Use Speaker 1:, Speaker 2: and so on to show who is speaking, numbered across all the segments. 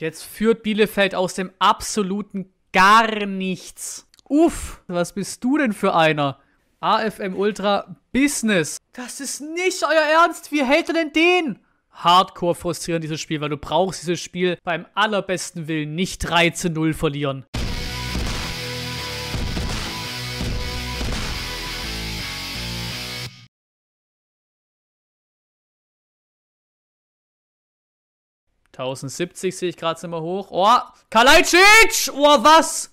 Speaker 1: Jetzt führt Bielefeld aus dem absoluten gar nichts. Uff, was bist du denn für einer? AFM Ultra Business. Das ist nicht euer Ernst. Wie hält er denn den? Hardcore frustrierend dieses Spiel, weil du brauchst dieses Spiel beim allerbesten Willen nicht 3 zu 0 verlieren. 1070 sehe ich gerade immer hoch. Oh, Kalajdzic! Oh, was?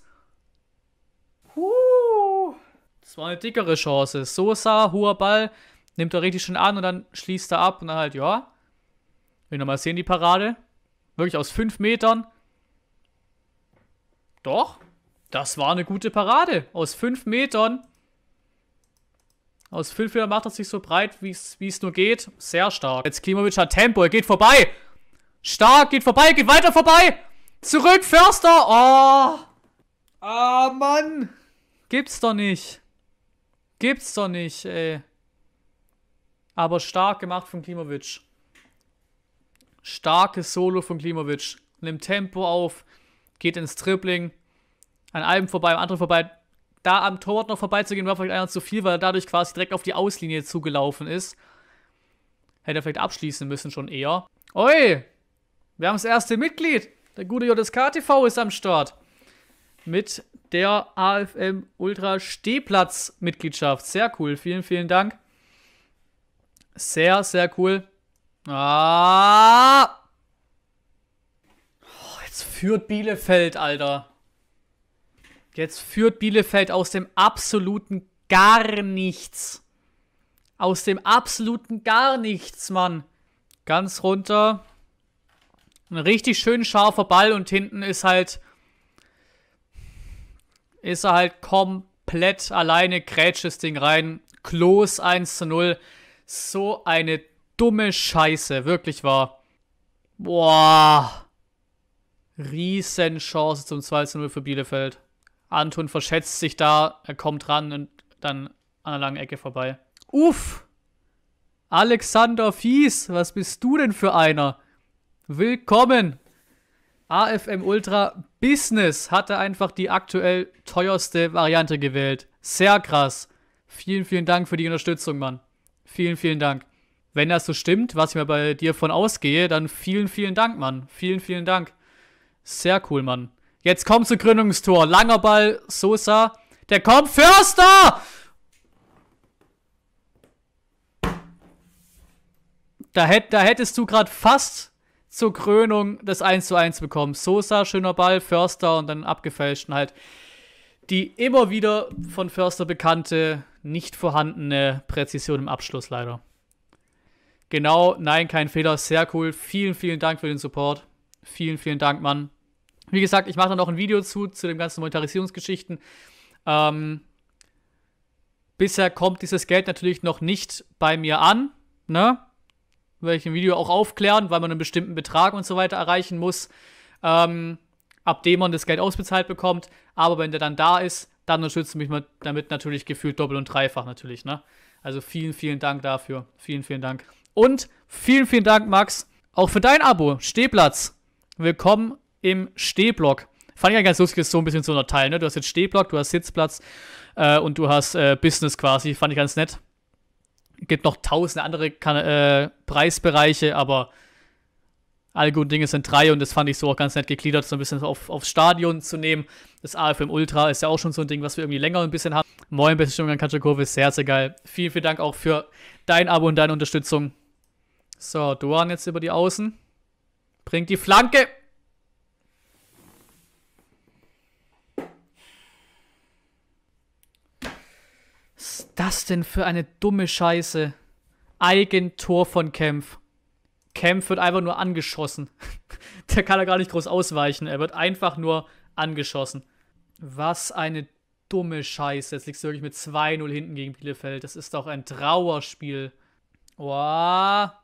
Speaker 1: Uh, das war eine dickere Chance. Sosa, hoher Ball, nimmt er richtig schön an und dann schließt er ab und dann halt, ja. Will ich nochmal sehen, die Parade. Wirklich aus 5 Metern. Doch, das war eine gute Parade. Aus 5 Metern. Aus 5 Metern macht er sich so breit, wie es nur geht. Sehr stark. Jetzt Klimovic hat Tempo, er geht vorbei. Stark, geht vorbei, geht weiter vorbei. Zurück, Förster. Oh. Ah, Mann. Gibt's doch nicht. Gibt's doch nicht, ey. Aber stark gemacht von Klimovic. Starkes Solo von Klimovic. Nimmt Tempo auf, geht ins Tripling. An einem vorbei, am anderen vorbei. Da am Torwart noch vorbeizugehen, war vielleicht einer zu viel, weil er dadurch quasi direkt auf die Auslinie zugelaufen ist. Hätte er vielleicht abschließen müssen schon eher. Oi, wir haben das erste Mitglied. Der gute JSK TV ist am Start. Mit der AFM Ultra Stehplatz Mitgliedschaft. Sehr cool. Vielen, vielen Dank. Sehr, sehr cool. Ah! Oh, jetzt führt Bielefeld, Alter. Jetzt führt Bielefeld aus dem absoluten gar nichts. Aus dem absoluten gar nichts, Mann. Ganz runter. Ein richtig schön scharfer Ball und hinten ist halt ist er halt komplett alleine, grätscht das Ding rein. Klos 1 zu 0. So eine dumme Scheiße, wirklich wahr. Boah. Riesenchance zum 2 zu 0 für Bielefeld. Anton verschätzt sich da, er kommt ran und dann an der langen Ecke vorbei. Uff! Alexander Fies, was bist du denn für einer? Willkommen! AFM Ultra Business hatte einfach die aktuell teuerste Variante gewählt. Sehr krass. Vielen, vielen Dank für die Unterstützung, Mann. Vielen, vielen Dank. Wenn das so stimmt, was ich mir bei dir von ausgehe, dann vielen, vielen Dank, Mann. Vielen, vielen Dank. Sehr cool, Mann. Jetzt kommt zur Gründungstor. Langer Ball, Sosa. Der kommt, Förster! Da, hätt, da hättest du gerade fast zur Krönung das 1 zu 1 bekommen. Sosa, schöner Ball, Förster und dann abgefälschten halt die immer wieder von Förster bekannte, nicht vorhandene Präzision im Abschluss leider. Genau, nein, kein Fehler, sehr cool. Vielen, vielen Dank für den Support. Vielen, vielen Dank, Mann. Wie gesagt, ich mache da noch ein Video zu, zu den ganzen Monetarisierungsgeschichten. Ähm, bisher kommt dieses Geld natürlich noch nicht bei mir an. Ne? werde ich im Video auch aufklären, weil man einen bestimmten Betrag und so weiter erreichen muss, ähm, ab dem man das Geld ausbezahlt bekommt. Aber wenn der dann da ist, dann unterstützt mich damit natürlich gefühlt doppelt und dreifach natürlich. Ne? Also vielen, vielen Dank dafür. Vielen, vielen Dank. Und vielen, vielen Dank, Max, auch für dein Abo. Stehplatz. Willkommen im Stehblock. Fand ich ja ganz lustig, das so ein bisschen zu unterteilen. Ne? Du hast jetzt Stehblock, du hast Sitzplatz äh, und du hast äh, Business quasi. Fand ich ganz nett gibt noch tausende andere kan äh, Preisbereiche, aber alle guten Dinge sind drei und das fand ich so auch ganz nett gegliedert, so ein bisschen auf, aufs Stadion zu nehmen. Das AFM Ultra ist ja auch schon so ein Ding, was wir irgendwie länger ein bisschen haben. Moin, beste Stimmung an Katja Kurve, sehr, sehr geil. Vielen, vielen Dank auch für dein Abo und deine Unterstützung. So, Duan jetzt über die Außen. Bringt die Flanke. das denn für eine dumme Scheiße? Eigentor von Kempf. Kempf wird einfach nur angeschossen. Der kann er gar nicht groß ausweichen. Er wird einfach nur angeschossen. Was eine dumme Scheiße. Jetzt liegst du wirklich mit 2-0 hinten gegen Bielefeld. Das ist doch ein Trauerspiel. Boah.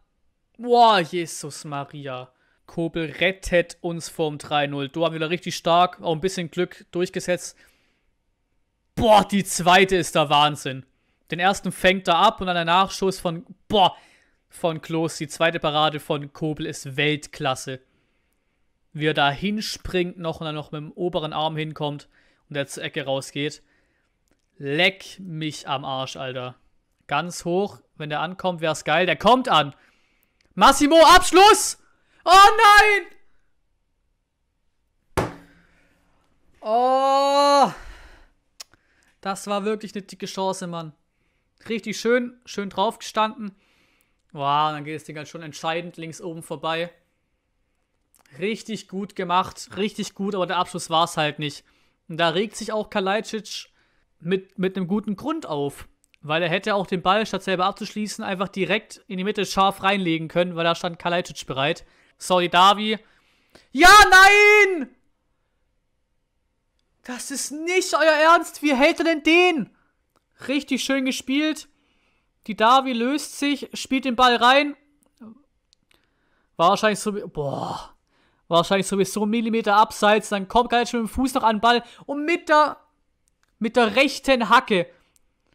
Speaker 1: Boah, Jesus Maria. Kobel rettet uns vorm 3-0. Du haben wieder richtig stark, auch ein bisschen Glück durchgesetzt. Boah, die zweite ist der Wahnsinn. Den ersten fängt er ab und dann der Nachschuss von, boah, von Klos. Die zweite Parade von Kobel ist Weltklasse. Wie er da hinspringt noch und dann noch mit dem oberen Arm hinkommt und der zur Ecke rausgeht. Leck mich am Arsch, Alter. Ganz hoch. Wenn der ankommt, wär's geil. Der kommt an. Massimo, Abschluss! Oh nein! Oh! Das war wirklich eine dicke Chance, Mann. Richtig schön, schön drauf gestanden. Wow, dann geht das Ding halt schon entscheidend links oben vorbei. Richtig gut gemacht, richtig gut, aber der Abschluss war es halt nicht. Und da regt sich auch Kalajdzic mit, mit einem guten Grund auf, weil er hätte auch den Ball, statt selber abzuschließen, einfach direkt in die Mitte scharf reinlegen können, weil da stand Kalajdzic bereit. Sorry, Davi. Ja, nein! Das ist nicht euer Ernst. Wie hält er denn den? Richtig schön gespielt. Die Davi löst sich, spielt den Ball rein. War wahrscheinlich so. Boah. wahrscheinlich sowieso Millimeter abseits. Dann kommt gar schon mit dem Fuß noch an den Ball. Und mit der, mit der rechten Hacke.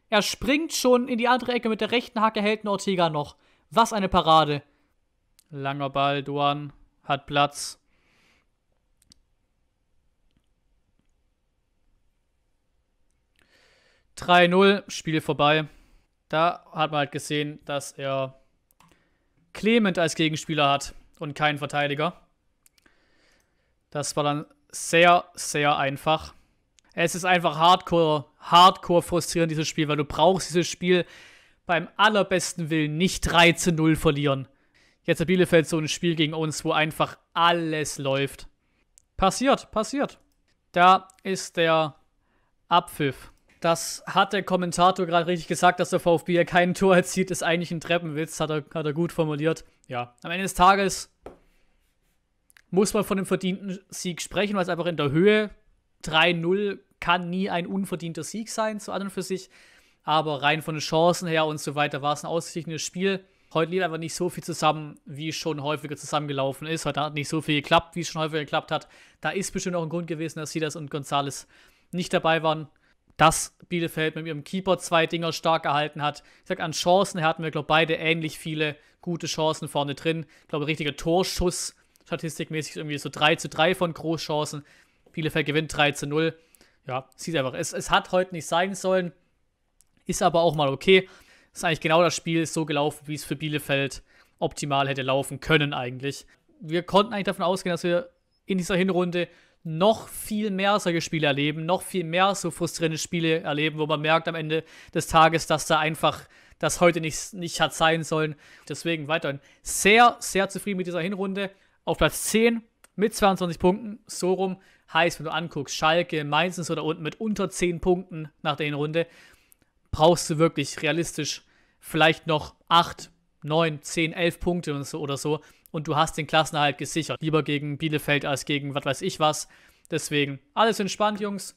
Speaker 1: Er springt schon in die andere Ecke. Mit der rechten Hacke hält ein Ortega noch. Was eine Parade. Langer Ball, Duan. Hat Platz. 3-0, Spiel vorbei. Da hat man halt gesehen, dass er Clement als Gegenspieler hat und keinen Verteidiger. Das war dann sehr, sehr einfach. Es ist einfach hardcore, hardcore frustrierend, dieses Spiel, weil du brauchst dieses Spiel beim allerbesten Willen nicht 13 0 verlieren. Jetzt hat Bielefeld so ein Spiel gegen uns, wo einfach alles läuft. Passiert, passiert. Da ist der Abpfiff. Das hat der Kommentator gerade richtig gesagt, dass der VfB ja kein Tor erzielt, ist eigentlich ein Treppenwitz, hat er, hat er gut formuliert. Ja, am Ende des Tages muss man von dem verdienten Sieg sprechen, weil es einfach in der Höhe 3-0 kann nie ein unverdienter Sieg sein, zu anderen für sich. Aber rein von den Chancen her und so weiter war es ein ausgeglichenes Spiel. Heute lief einfach nicht so viel zusammen, wie schon häufiger zusammengelaufen ist. Heute hat nicht so viel geklappt, wie es schon häufiger geklappt hat. Da ist bestimmt auch ein Grund gewesen, dass Silas und Gonzales nicht dabei waren dass Bielefeld mit ihrem Keeper zwei Dinger stark erhalten hat. Ich sag, an Chancen her hatten wir, glaube ich, beide ähnlich viele gute Chancen vorne drin. Ich glaube, richtiger Torschuss, statistikmäßig irgendwie so 3 zu 3 von Großchancen. Bielefeld gewinnt 3 zu 0. Ja, sieht einfach. Es, es hat heute nicht sein sollen, ist aber auch mal okay. Ist eigentlich genau das Spiel so gelaufen, wie es für Bielefeld optimal hätte laufen können, eigentlich. Wir konnten eigentlich davon ausgehen, dass wir in dieser Hinrunde noch viel mehr solche Spiele erleben, noch viel mehr so frustrierende Spiele erleben, wo man merkt am Ende des Tages, dass da einfach das heute nicht, nicht hat sein sollen. Deswegen weiterhin sehr, sehr zufrieden mit dieser Hinrunde. Auf Platz 10 mit 22 Punkten, so rum. Heißt, wenn du anguckst, Schalke, Mainz so da unten mit unter 10 Punkten nach der Hinrunde, brauchst du wirklich realistisch vielleicht noch 8, 9, 10, 11 Punkte und so, oder so, und du hast den Klassenerhalt gesichert. Lieber gegen Bielefeld als gegen was weiß ich was. Deswegen alles entspannt, Jungs.